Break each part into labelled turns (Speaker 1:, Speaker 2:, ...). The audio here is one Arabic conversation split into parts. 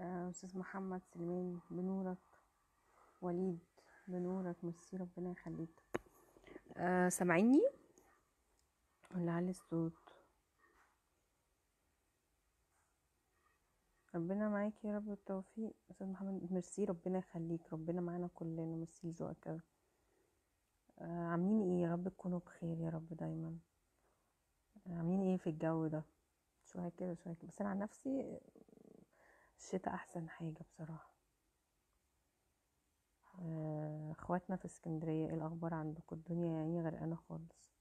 Speaker 1: آه، أستاذ محمد سليمان بنورك وليد بنورك ميرسي ربنا يخليك آه، سامعيني ولا علي الصوت ربنا معاك يا رب التوفيق استاذ محمد ميرسي ربنا يخليك ربنا معانا كلنا ميرسي لذوقك أوي آه، عاملين ايه يا رب تكونوا بخير يا رب دايما عاملين ايه في الجو ده شوية كده شوية كده بس أنا عن نفسي الشتاء أحسن حاجة بصراحة آه، اخواتنا في اسكندرية ايه الأخبار عندكم الدنيا يعني غرقانة خالص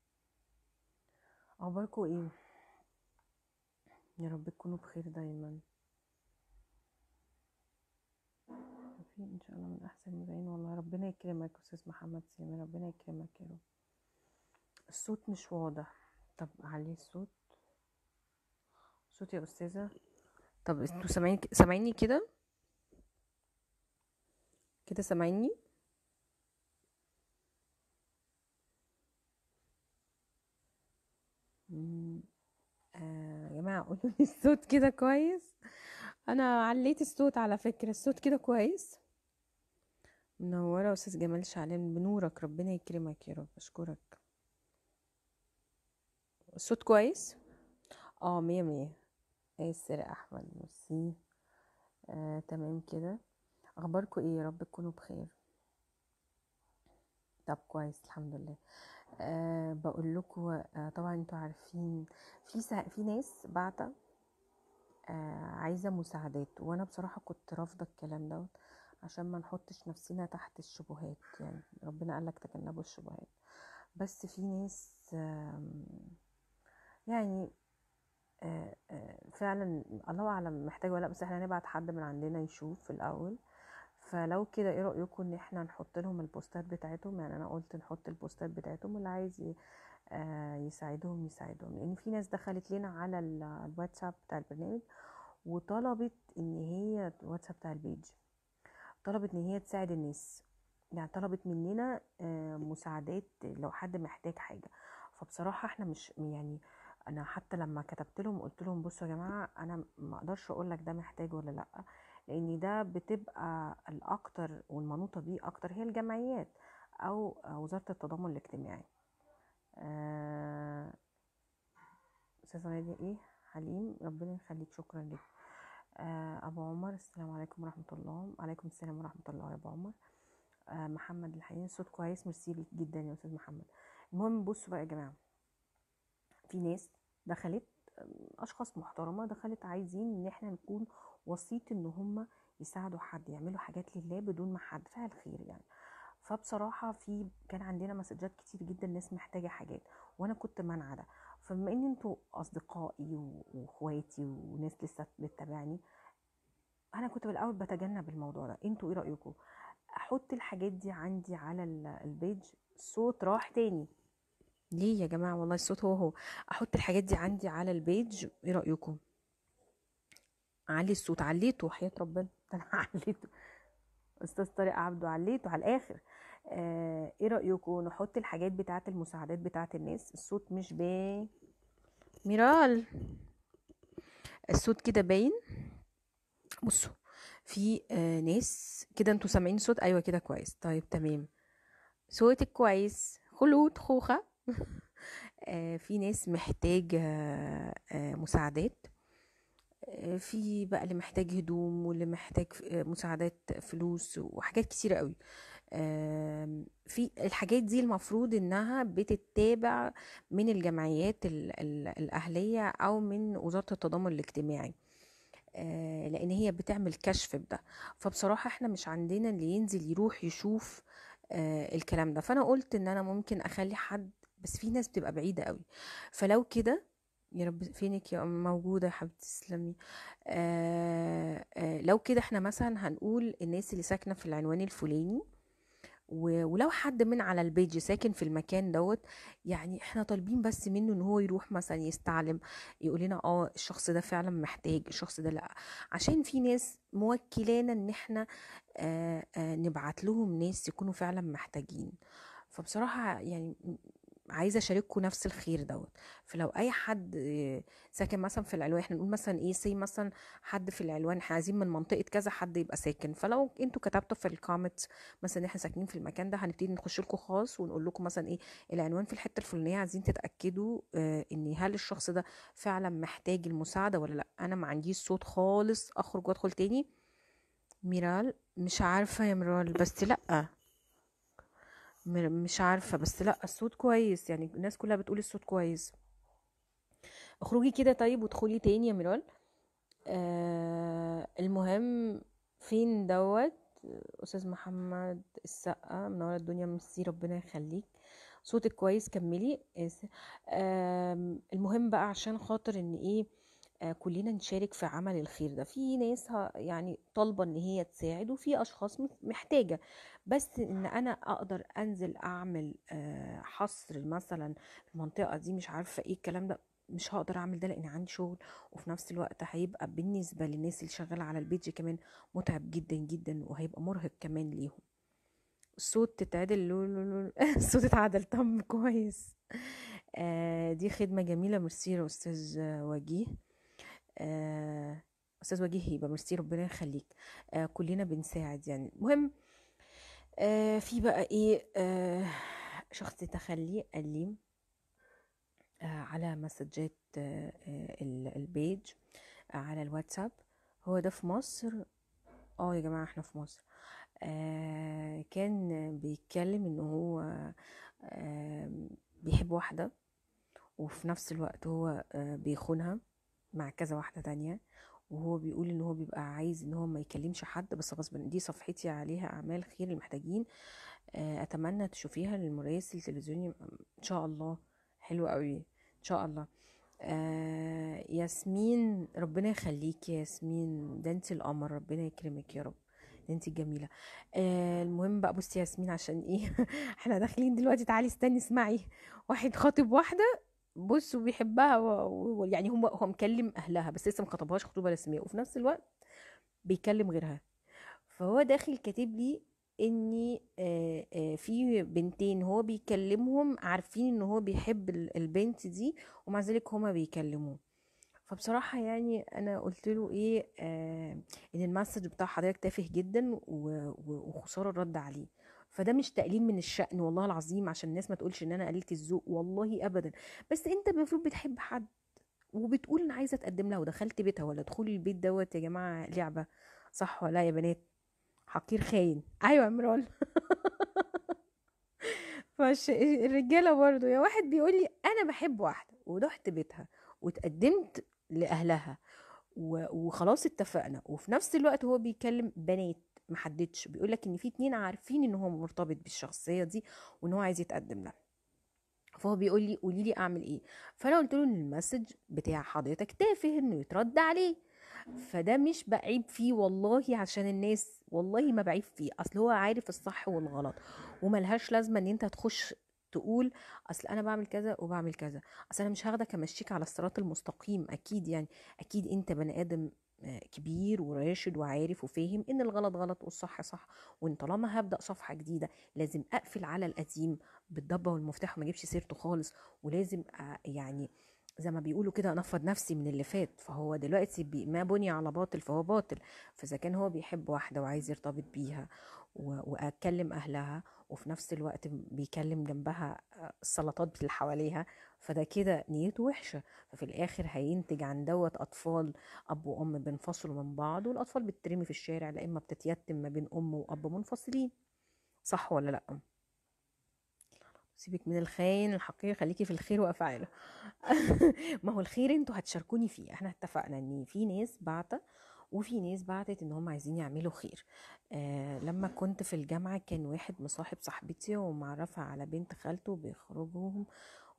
Speaker 1: أخباركم ايه يا رب تكونوا بخير دايما في ان شاء الله من احسن المذيعين والله ربنا يكرمك استاذ محمد سامي ربنا يكرمك يا رب الصوت مش واضح طب عليه الصوت الصوت يا استاذه طب انتوا سامعين سامعيني كده كده سامعيني آه يا جماعه قولوا لي الصوت كده كويس انا عليت الصوت على فكره الصوت كده كويس منوره يا استاذ جمال شعلان بنورك ربنا يكرمك يا رب اشكرك الصوت كويس اه مية مية آسر أحمد ميرسي آه، تمام كده أخباركم إيه يا رب تكونوا بخير طب كويس الحمد لله أه بقول لكم آه طبعا انتوا عارفين في سا... في ناس بعتة آه عايزه مساعدات وانا بصراحه كنت رافضه الكلام دوت عشان ما نحطش نفسنا تحت الشبهات يعني ربنا قال لك تجنبوا الشبهات بس في ناس آه يعني آه، آه، فعلا الله اعلم محتاج ولا لا بس احنا هنبعت حد من عندنا يشوف في الاول فلو كده ايه رايكم ان احنا نحط لهم البوستات بتاعتهم يعني انا قلت نحط البوستات بتاعتهم واللي عايز آه، يساعدهم يساعدهم لان في ناس دخلت لنا على الواتساب بتاع البرنامج وطلبت ان هي الواتساب بتاع البيج طلبت ان هي تساعد الناس يعني طلبت مننا مساعدات لو حد محتاج حاجه فبصراحه احنا مش يعني انا حتى لما كتبت لهم قلت لهم بصوا يا جماعه انا ما اقدرش اقول لك ده محتاج ولا لا لان ده بتبقى الاكتر والمنوطه بيه اكتر هي الجمعيات او وزاره التضامن الاجتماعي آه، استاذه ناديه ايه حليم ربنا يخليك شكرا لك آه ابو عمر السلام عليكم ورحمه الله وعليكم السلام ورحمه الله يا ابو عمر آه محمد الحقيقي صوت كويس ميرسي ليك جدا يا استاذ محمد المهم بصوا بقى يا جماعه في ناس دخلت اشخاص محترمه دخلت عايزين ان احنا نكون وسيط ان هم يساعدوا حد يعملوا حاجات لله بدون ما حد فعل خير يعني فبصراحه في كان عندنا مسجات كتير جدا ناس محتاجه حاجات وانا كنت مانعه ده فبما ان انتوا اصدقائي واخواتي وناس لسه بتتابعني انا كنت بالاول بتجنب الموضوع ده انتوا ايه رايكم احط الحاجات دي عندي على البيج صوت راح تاني ليه يا جماعه والله الصوت هو هو احط الحاجات دي عندي على البيج ايه رايكم علي الصوت عليته حياه ربنا انا عليته استاذ طارق عبده عليته على الاخر آه ايه رايكم نحط الحاجات بتاعه المساعدات بتاعه الناس الصوت مش باين ميرال الصوت كده باين بصوا في آه ناس كده انتوا سامعين صوت ايوه كده كويس طيب تمام صوتك كويس خلود خوخه آه، في ناس محتاجة آه، آه، مساعدات في بقى اللي محتاج هدوم واللي محتاج مساعدات فلوس وحاجات كتيرة قوي في الحاجات دي المفروض انها بتتابع من الجمعيات الاهلية او من وزارة التضامن الاجتماعي لان هي بتعمل كشف بده فبصراحة احنا مش عندنا اللي ينزل يروح يشوف الكلام ده فانا قلت ان انا ممكن اخلي حد بس في ناس بتبقى بعيدة قوي فلو كده يا رب فينك يا موجودة يا حبيبتي تسلمي آه آه لو كده احنا مثلا هنقول الناس اللي ساكنة في العنوان الفلاني ولو حد من على البيج ساكن في المكان دوت يعني احنا طالبين بس منه ان هو يروح مثلا يستعلم يقول لنا اه الشخص ده فعلا محتاج الشخص ده لا عشان في ناس موكلانا ان احنا آآ آه، آآ آه، نبعت لهم ناس يكونوا فعلا محتاجين فبصراحه يعني عايزه اشارككم نفس الخير دوت فلو اي حد ساكن مثلا في العلوان احنا نقول مثلا ايه سي مثلا حد في العلوان احنا عايزين من منطقه كذا حد يبقى ساكن فلو انتوا كتبتوا في الكومنت مثلا احنا ساكنين في المكان ده هنبتدي نخش لكم خاص ونقول لكم مثلا ايه العنوان في الحته الفلانيه عايزين تتاكدوا آه ان هل الشخص ده فعلا محتاج المساعده ولا لا انا ما عنديش صوت خالص اخرج وادخل تاني ميرال مش عارفه يا ميرال بس لا مش عارفه بس لا الصوت كويس يعني الناس كلها بتقول الصوت كويس اخرجي كده طيب وادخلي تاني يا ميرال آه المهم فين دوت استاذ محمد السقا منور الدنيا ميرسي ربنا يخليك صوتك كويس كملي آه المهم بقى عشان خاطر ان ايه آه، كلنا نشارك في عمل الخير ده في ناس يعني طالبة ان هي تساعد وفي اشخاص محتاجة بس ان انا اقدر انزل اعمل آه، حصر مثلا المنطقة دي مش عارفة ايه الكلام ده مش هقدر اعمل ده لان عندي شغل وفي نفس الوقت هيبقى بالنسبة للناس اللي شغالة على البيج كمان متعب جدا جدا وهيبقى مرهق كمان ليهم الصوت تتعدل الصوت اتعدل طب كويس آه دي خدمة جميلة ميرسي يا أستاذ وجيه آه، استاذ وجيه هيبه ميرسي ربنا يخليك آه كلنا بنساعد يعني المهم آه في بقى ايه آه شخص تخلي قال لي آه على مسجات آه, آه، البيج آه على الواتساب هو ده في مصر اه يا جماعه احنا في مصر آه كان بيتكلم ان هو آه بيحب واحده وفي نفس الوقت هو آه بيخونها مع كذا واحده تانية وهو بيقول ان هو بيبقى عايز ان هو ما يكلمش حد بس غصب دي صفحتي عليها اعمال خير المحتاجين آه، اتمنى تشوفيها للمراسل التلفزيوني ان شاء الله حلو قوي ان شاء الله آه، ياسمين ربنا يخليكي ياسمين ده انت القمر ربنا يكرمك يا رب ده انت الجميله آه، المهم بقى بصي ياسمين عشان ايه احنا داخلين دلوقتي تعالي استني اسمعي واحد خاطب واحده بص وبيحبها ويعني هم هو مكلم اهلها بس لسه ما خطبهاش خطوبه رسميه وفي نفس الوقت بيكلم غيرها فهو داخل كاتب لي اني في بنتين هو بيكلمهم عارفين ان هو بيحب البنت دي ومع ذلك هما بيكلموه فبصراحة يعني أنا قلت له إيه آه إن المسج بتاع حضرتك تافه جدا وخسارة الرد عليه فده مش تقليل من الشأن والله العظيم عشان الناس ما تقولش ان انا قليلة الذوق والله ابدا بس انت المفروض بتحب حد وبتقول ان عايزه تقدم لها ودخلت بيتها ولا دخول البيت دوت يا جماعه لعبه صح ولا يا بنات حقير خاين ايوه يا فش الرجاله برضو يا واحد بيقول لي انا بحب واحده ورحت بيتها وتقدمت لاهلها وخلاص اتفقنا وفي نفس الوقت هو بيكلم بنات ما حددش بيقول لك ان في اتنين عارفين ان هو مرتبط بالشخصيه دي وان هو عايز يتقدم لها فهو بيقول لي قولي لي اعمل ايه فانا قلت له ان المسج بتاع حضرتك تافه انه يترد عليه فده مش بعيب فيه والله عشان الناس والله ما بعيب فيه اصل هو عارف الصح والغلط وملهاش لازمه ان انت تخش تقول اصل انا بعمل كذا وبعمل كذا اصل انا مش هاخدك امشيك على الصراط المستقيم اكيد يعني اكيد انت بني ادم كبير وراشد وعارف وفاهم ان الغلط غلط والصح صح وان طالما هبدا صفحه جديده لازم اقفل على القديم بالضبه والمفتاح وما اجيبش سيرته خالص ولازم يعني زي ما بيقولوا كده انفض نفسي من اللي فات فهو دلوقتي بي ما بني على باطل فهو باطل فاذا كان هو بيحب واحده وعايز يرتبط بيها واتكلم اهلها وفي نفس الوقت بيكلم جنبها السلطات آه، اللي حواليها فده كده نيته وحشه ففي الاخر هينتج عن دوت اطفال اب وام بينفصلوا من بعض والاطفال بتترمي في الشارع لا اما بتتيتم ما بين ام واب منفصلين صح ولا لا سيبك من الخاين الحقير خليكي في الخير وافعاله ما هو الخير انتوا هتشاركوني فيه احنا اتفقنا ان في ناس بعتة وفي ناس بعتت ان هم عايزين يعملوا خير آه لما كنت في الجامعه كان واحد مصاحب صاحبتي ومعرفها على بنت خالته وبيخرجوهم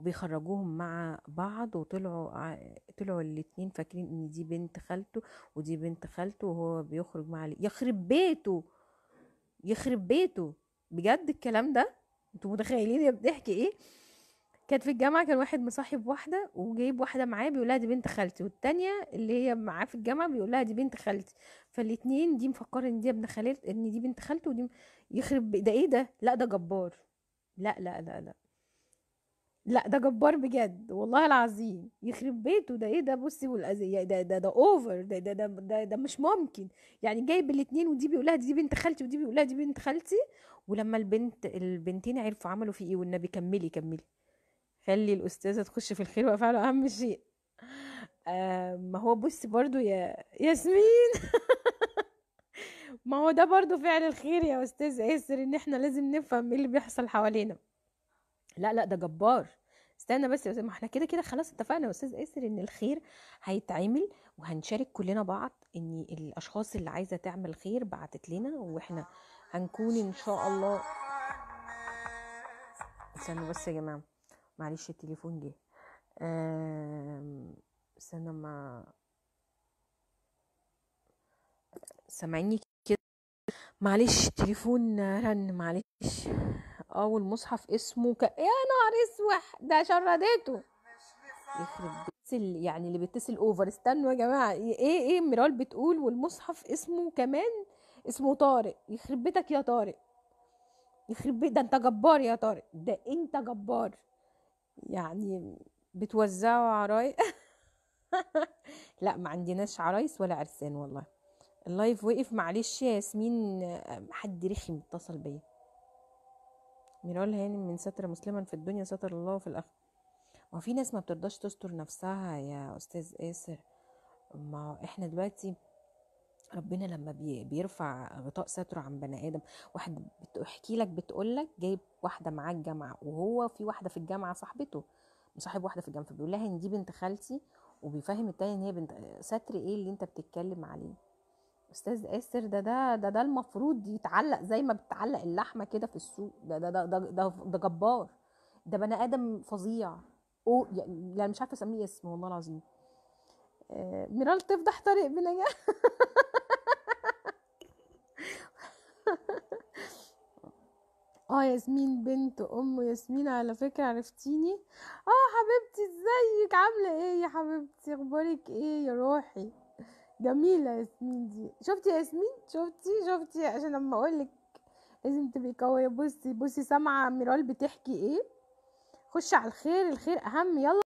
Speaker 1: وبيخرجوهم مع بعض وطلعوا طلعوا الاتنين فاكرين ان دي بنت خالته ودي بنت خالته وهو بيخرج مع يخرب بيته يخرب بيته بجد الكلام ده انتوا متخيلين هي بتحكي ايه كانت في الجامعة كان واحد مصاحب واحدة وجايب واحدة معاه بيقولها دي بنت خالتي والتانية اللي هي معاه في الجامعة بيقولها دي بنت خالتي فالاتنين دي مفكرة ان دي ابن خالت ان دي بنت خالته ودي يخرب ده ايه ده لا ده جبار لا لا لا لا لا ده جبار بجد والله العظيم يخرب بيته ده ايه ده بصي والاذيه ده ده ده اوفر ده ده ده ده, ده مش ممكن يعني جايب الاثنين ودي بيقولها دي بنت خالتي ودي بيقولها دي بنت خالتي ولما البنت البنتين عرفوا عملوا فيه ايه والنبي كملي كملي خلي الاستاذه تخش في الخير وافعله اهم شيء آه، ما هو بص برضو يا ياسمين ما هو ده برضو فعل الخير يا استاذ ياسر ان احنا لازم نفهم ايه اللي بيحصل حوالينا لا لا ده جبار استنى بس ما احنا كده كده خلاص اتفقنا يا استاذ ياسر ان الخير هيتعمل وهنشارك كلنا بعض ان الاشخاص اللي عايزه تعمل خير بعتت لنا واحنا هنكون ان شاء الله استنوا بس يا جماعه معلش التليفون جه استنى ما سامعيني كده معلش التليفون رن معلش اه والمصحف اسمه ك... يا نهار اسوح ده شردته يخرب بيتصل يعني اللي بيتصل اوفر استنوا يا جماعه ايه ايه ميرال بتقول والمصحف اسمه كمان اسمه طارق يخرب بيتك يا طارق يخرب بيت ده انت جبار يا طارق ده انت جبار يعني بتوزعوا عرايس لا ما عندناش عرايس ولا عرسان والله اللايف وقف معلش يا ياسمين حد رخم اتصل بيا ميرال هانم يعني من ستر مسلما في الدنيا ستر الله في الاخره ما في ناس ما بترضاش تستر نفسها يا استاذ اسر ما احنا دلوقتي ربنا لما بيرفع غطاء ستره عن بني ادم واحد بتحكي لك بتقول لك جايب واحده معاه الجامعه وهو في واحده في الجامعه صاحبته مصاحب واحده في الجامعه فبيقول لها ان دي بنت خالتي وبيفهم التاني ان هي بنت ستر ايه اللي انت بتتكلم عليه استاذ اسر ده ده ده ده المفروض يتعلق زي ما بتعلق اللحمه كده في السوق ده ده ده ده ده, ده جبار ده بني ادم فظيع او يعني لا مش عارفه اسميه اسم والله العظيم آه، ميرال تفضح طريق بنجاح اه ياسمين بنت ام ياسمين على فكرة عرفتيني اه حبيبتي ازيك عاملة ايه يا حبيبتي اخبارك ايه يا روحي جميلة ياسمين دي شفتي ياسمين شفتي شفتي عشان لما اقولك لازم تبقي قوية بصي بصي سامعة ميرال بتحكي ايه خش على الخير الخير اهم يلا